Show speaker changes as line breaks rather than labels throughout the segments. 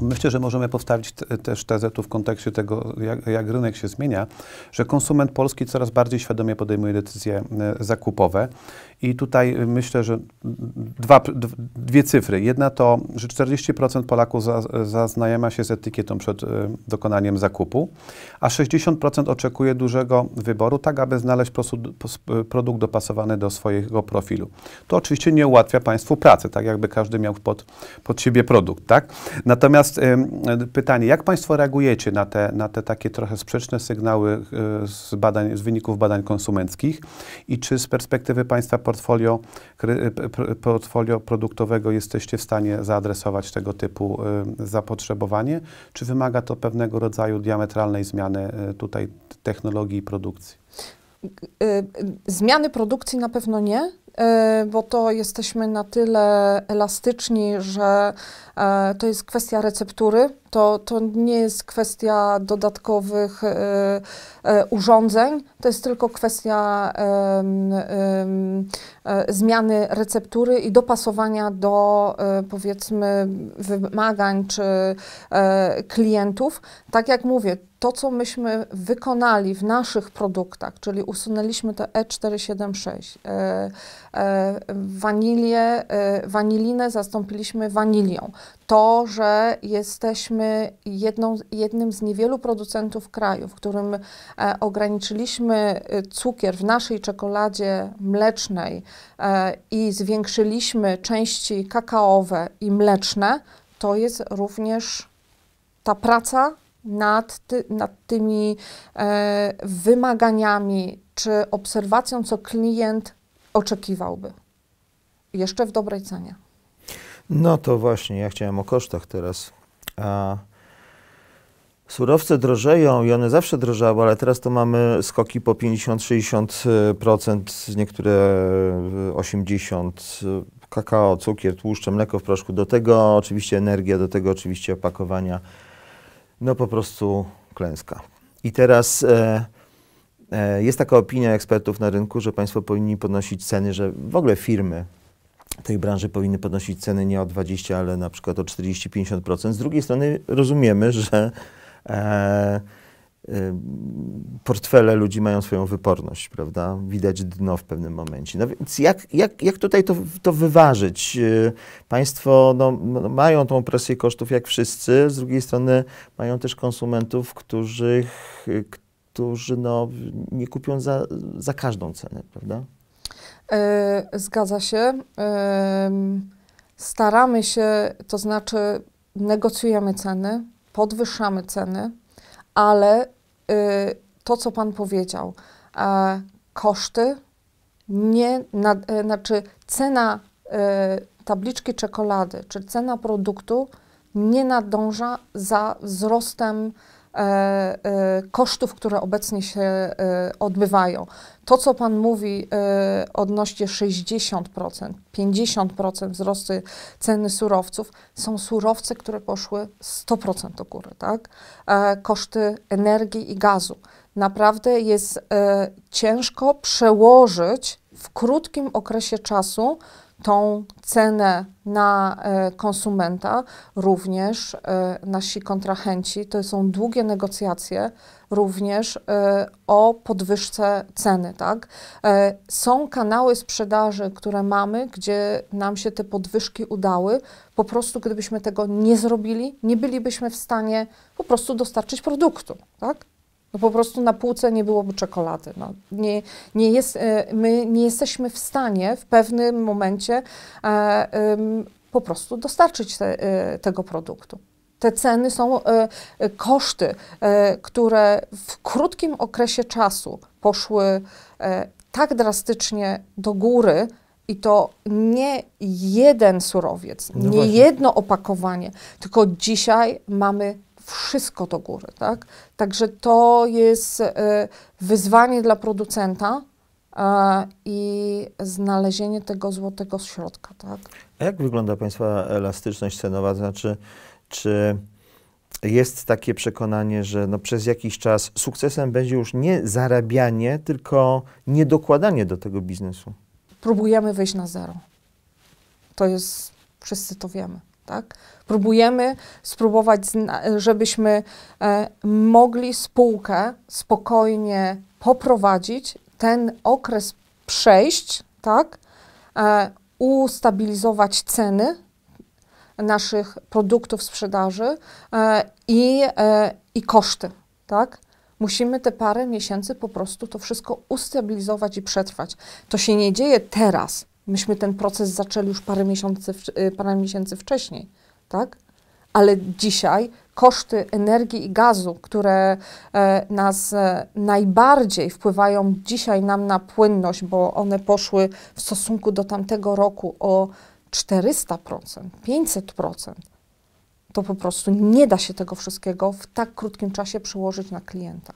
Myślę, że możemy postawić te, też tezę tu w kontekście tego, jak, jak, rynek się zmienia, że konsument polski coraz bardziej świadomie podejmuje decyzje e, zakupowe. I tutaj e, myślę, że dwa, dwie cyfry. Jedna to, że 40% Polaków zaznajama się z etykietą przed e, dokonaniem zakupu, a 60% oczekuje dużego wyboru, tak aby znaleźć produkt dopasowany do swojego profilu. To oczywiście nie ułatwia Państwu pracy, tak jakby każdy miał pod, pod siebie produkt. Tak? Natomiast Natomiast pytanie, jak Państwo reagujecie na te, na te takie trochę sprzeczne sygnały e, z, badań, z wyników badań konsumenckich i czy z perspektywy Państwa portfolio, e, portfolio produktowego jesteście w stanie zaadresować tego typu e, zapotrzebowanie, czy wymaga to pewnego rodzaju diametralnej zmiany tutaj technologii i produkcji?
Zmiany produkcji na pewno nie, E, bo to jesteśmy na tyle elastyczni, że e, to jest kwestia receptury. To, to nie jest kwestia dodatkowych e, urządzeń, to jest tylko kwestia zmiany receptury i dopasowania do powiedzmy wymagań czy klientów. Tak jak mówię, to, co myśmy wykonali w naszych produktach, czyli usunęliśmy te E476, E, wanilię, e, wanilinę zastąpiliśmy wanilią. To, że jesteśmy jedną, jednym z niewielu producentów kraju, w którym e, ograniczyliśmy cukier w naszej czekoladzie mlecznej i zwiększyliśmy części kakaowe i mleczne, to jest również ta praca nad, ty, nad tymi e, wymaganiami czy obserwacją, co klient oczekiwałby. Jeszcze w dobrej cenie.
No to właśnie, ja chciałem o kosztach teraz. A surowce drożeją i one zawsze drożały, ale teraz to mamy skoki po 50-60%, niektóre 80%. E, Kakao, cukier, tłuszcze, mleko w proszku, do tego oczywiście energia, do tego oczywiście opakowania. No po prostu klęska. I teraz... E, E, jest taka opinia ekspertów na rynku, że państwo powinni podnosić ceny, że w ogóle firmy tej branży powinny podnosić ceny nie o 20, ale na przykład o 40-50%. Z drugiej strony rozumiemy, że e, e, portfele ludzi mają swoją wyporność, prawda? Widać dno w pewnym momencie. No więc jak, jak, jak tutaj to, to wyważyć? E, państwo no, no, mają tą presję kosztów jak wszyscy, z drugiej strony mają też konsumentów, których którzy no, nie kupią za, za każdą cenę, prawda?
E, zgadza się. staramy się, to znaczy negocjujemy ceny, podwyższamy ceny, ale e, to, co Pan powiedział, e, koszty nie, znaczy cena tabliczki czekolady, czy cena produktu nie nadąża za wzrostem E, e, kosztów, które obecnie się e, odbywają. To, co Pan mówi odnośnie 60%, 50% wzrosty ceny surowców, są surowce, które poszły 100% do góry, tak? Koszty energii i gazu. Naprawdę jest ciężko przełożyć w krótkim okresie czasu tą cenę na e, konsumenta również e, nasi kontrahenci, to są długie negocjacje również e, o podwyżce ceny, tak? Są kanały sprzedaży, które mamy, gdzie nam się te podwyżki udały. Po prostu gdybyśmy tego nie zrobili, nie bylibyśmy w stanie po prostu dostarczyć produktu, tak? No po prostu na półce nie byłoby czekolady. No, nie, nie jest, e, my nie jesteśmy w stanie w pewnym momencie e, po prostu dostarczyć te, e, tego produktu. Te ceny są e, koszty, które w krótkim okresie czasu poszły tak drastycznie do góry, i to nie jeden surowiec, no nie właśnie. jedno opakowanie, tylko dzisiaj mamy wszystko do góry, tak? Także to jest e, wyzwanie dla producenta e, i znalezienie tego złotego środka, tak?
A jak wygląda Państwa elastyczność cenowa? znaczy, czy jest takie przekonanie, że no przez jakiś czas sukcesem będzie już nie zarabianie, tylko niedokładanie do tego biznesu?
Próbujemy wyjść na zero. To jest, wszyscy to wiemy. Tak? Próbujemy spróbować, żebyśmy e, mogli spółkę spokojnie poprowadzić, ten okres przejść, tak? E, ustabilizować ceny naszych produktów sprzedaży e, i, i koszty, tak? Musimy te parę miesięcy po prostu to wszystko ustabilizować i przetrwać. To się nie dzieje teraz. Myśmy ten proces zaczęli już parę miesięcy, parę miesięcy wcześniej, tak? Ale dzisiaj koszty energii i gazu, które e, nas e, najbardziej wpływają dzisiaj nam na płynność, bo one poszły w stosunku do tamtego roku o 400%, 500%, to po prostu nie da się tego wszystkiego w tak krótkim czasie przełożyć na klienta.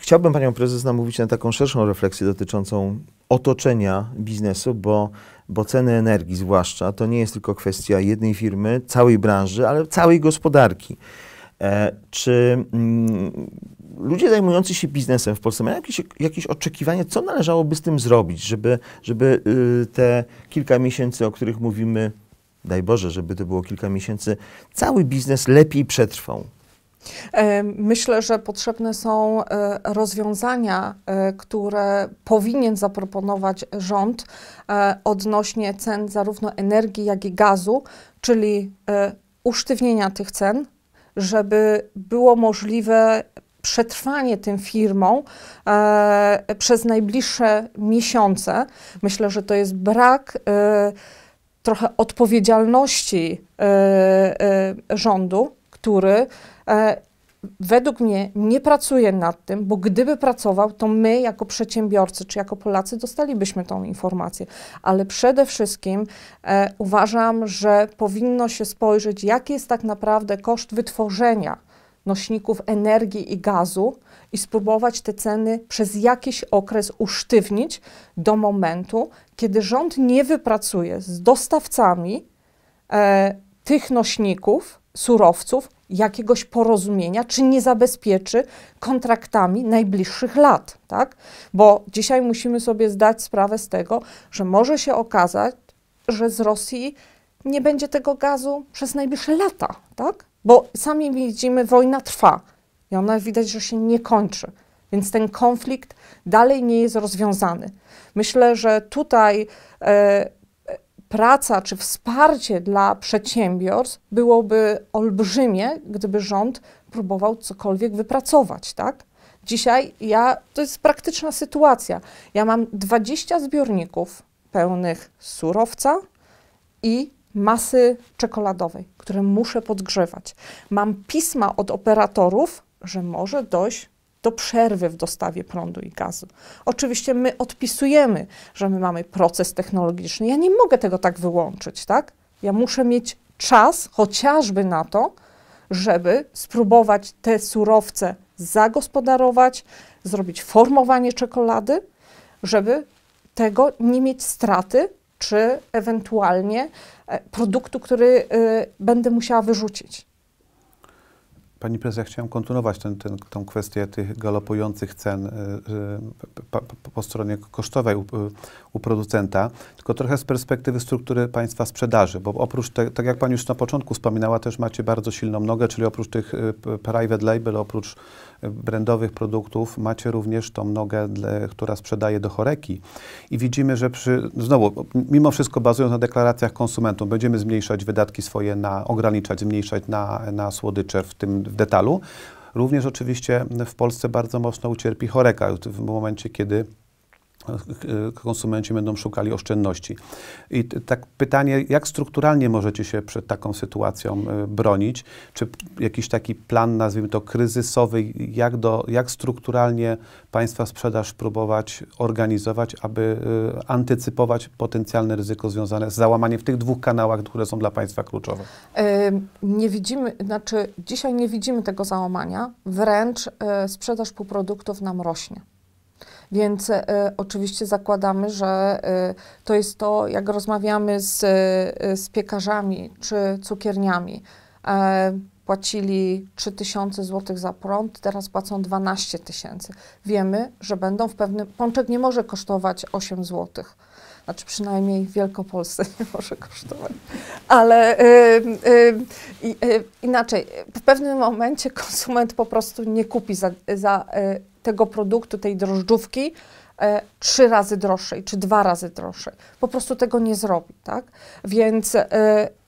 Chciałbym panią prezes namówić na taką szerszą refleksję dotyczącą otoczenia biznesu, bo, bo ceny energii zwłaszcza to nie jest tylko kwestia jednej firmy, całej branży, ale całej gospodarki. E, czy mm, ludzie zajmujący się biznesem w Polsce mają jakieś, jakieś oczekiwania, co należałoby z tym zrobić, żeby, żeby y, te kilka miesięcy, o których mówimy, daj Boże, żeby to było kilka miesięcy, cały biznes lepiej przetrwał?
E, myślę, że potrzebne są e, rozwiązania, e, które powinien zaproponować rząd odnośnie cen zarówno energii, jak i gazu, czyli usztywnienia tych cen, żeby było możliwe przetrwanie tym firmom przez najbliższe miesiące. Myślę, że to jest brak trochę odpowiedzialności rządu który e, według mnie nie pracuje nad tym, bo gdyby pracował, to my jako przedsiębiorcy czy jako Polacy dostalibyśmy tą informację. Ale przede wszystkim e, uważam, że powinno się spojrzeć, jaki jest tak naprawdę koszt wytworzenia nośników energii i gazu i spróbować te ceny przez jakiś okres usztywnić do momentu, kiedy rząd nie wypracuje z dostawcami e, tych nośników, surowców jakiegoś porozumienia, czy nie zabezpieczy kontraktami najbliższych lat, tak? Bo dzisiaj musimy sobie zdać sprawę z tego, że może się okazać, że z Rosji nie będzie tego gazu przez najbliższe lata, tak? Bo sami widzimy, wojna trwa i ona widać, że się nie kończy. Więc ten konflikt dalej nie jest rozwiązany. Myślę, że tutaj e, praca czy wsparcie dla przedsiębiorstw byłoby olbrzymie, gdyby rząd próbował cokolwiek wypracować, tak? Dzisiaj ja, to jest praktyczna sytuacja. Ja mam 20 zbiorników pełnych surowca i masy czekoladowej, które muszę podgrzewać. Mam pisma od operatorów, że może dojść do przerwy w dostawie prądu i gazu. Oczywiście my odpisujemy, że my mamy proces technologiczny. Ja nie mogę tego tak wyłączyć, tak? Ja muszę mieć czas chociażby na to, żeby spróbować te surowce zagospodarować, zrobić formowanie czekolady, żeby tego nie mieć straty, czy ewentualnie e, produktu, który y, będę musiała wyrzucić.
Pani Prezes, ja chciałem kontynuować tę ten, ten, kwestię tych galopujących cen y, y, po, po stronie kosztowej u, u, producenta, tylko trochę z perspektywy struktury Państwa sprzedaży, bo oprócz, te, tak jak Pani już na początku wspominała, też macie bardzo silną nogę, czyli oprócz tych y, private label, oprócz brandowych produktów, macie również tą nogę, dla, która sprzedaje do choreki i widzimy, że przy, znowu, mimo wszystko bazując na deklaracjach konsumentów, będziemy zmniejszać wydatki swoje na, ograniczać, zmniejszać na, na słodycze w tym detalu. Również oczywiście w Polsce bardzo mocno ucierpi choreka w momencie, kiedy E, konsumenci będą szukali oszczędności. I tak pytanie, jak strukturalnie możecie się przed taką sytuacją e, bronić? Czy jakiś taki plan, nazwijmy to kryzysowy, jak, do, jak strukturalnie Państwa sprzedaż próbować organizować, aby e, antycypować potencjalne ryzyko związane z załamaniem w tych dwóch kanałach, które są dla Państwa kluczowe?
Nie widzimy, znaczy dzisiaj nie widzimy tego załamania, wręcz sprzedaż półproduktów nam rośnie. Więc e, oczywiście zakładamy, że e, to jest to, jak rozmawiamy z, e, z piekarzami czy cukierniami. E, płacili 3000 zł za prąd, teraz płacą 12 tysięcy. Wiemy, że będą w pewnym. Pączek nie może kosztować 8 zł. Znaczy przynajmniej w Wielkopolsce nie może kosztować. Ale inaczej, w pewnym momencie konsument po prostu nie kupi za, za tego produktu, tej drożdżówki e, trzy razy droższej czy dwa razy droższej. Po prostu tego nie zrobi, tak? Więc e,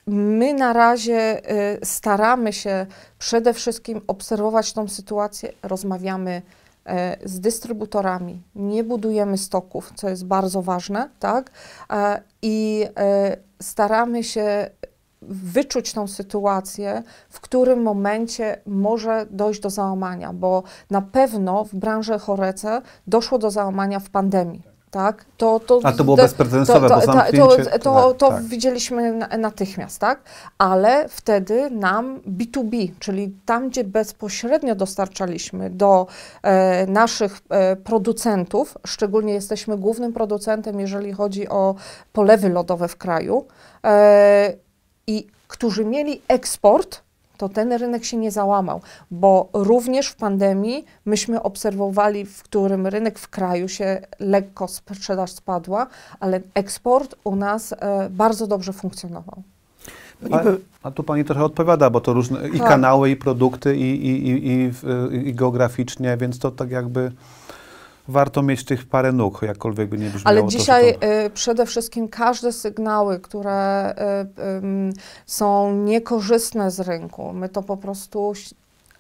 my na razie e, staramy się przede wszystkim obserwować tą sytuację, rozmawiamy e, z dystrybutorami, nie budujemy stoków, co jest bardzo ważne, tak? E, I staramy się wyczuć tą sytuację, w którym momencie może dojść do załamania, bo na pewno w branży chorece doszło do załamania w pandemii. Tak? To, to, A to było bezprecedensowe, to, to, to, to, tak, to, to tak. widzieliśmy natychmiast, tak? Ale wtedy nam B2B, czyli tam, gdzie bezpośrednio dostarczaliśmy do e, naszych e, producentów, szczególnie jesteśmy głównym producentem, jeżeli chodzi o polewy lodowe w kraju, e, i którzy mieli eksport, to ten rynek się nie załamał, bo również w pandemii myśmy obserwowali, w którym rynek w kraju się lekko sprzedaż spadła, ale eksport u nas e, bardzo dobrze funkcjonował.
A, a, tu Pani trochę odpowiada, bo to różne i tak. kanały, i produkty, i, i, i, i, geograficznie, więc to tak jakby warto mieć tych parę nóg, jakkolwiek by nie brzmiało. Ale dzisiaj
to, to... Y, przede wszystkim każde sygnały, które y, są niekorzystne z rynku, my to po prostu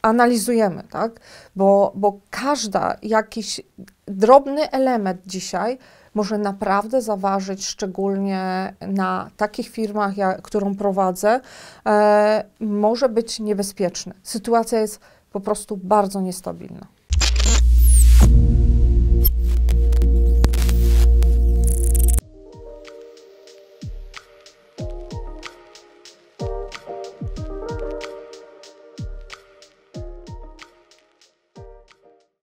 analizujemy, tak? Bo, bo każda jakiś drobny element dzisiaj może naprawdę zaważyć, szczególnie na takich firmach, jak, którą prowadzę, e, może być niebezpieczny. Sytuacja jest po prostu bardzo niestabilna.